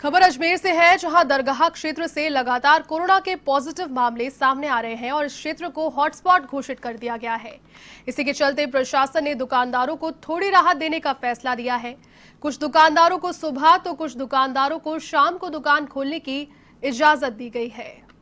खबर अजमेर से है जहां दरगाह क्षेत्र से लगातार कोरोना के पॉजिटिव मामले सामने आ रहे हैं और इस क्षेत्र को हॉटस्पॉट घोषित कर दिया गया है इसी के चलते प्रशासन ने दुकानदारों को थोड़ी राहत देने का फैसला दिया है कुछ दुकानदारों को सुबह तो कुछ दुकानदारों को शाम को दुकान खोलने की इजाजत दी गई है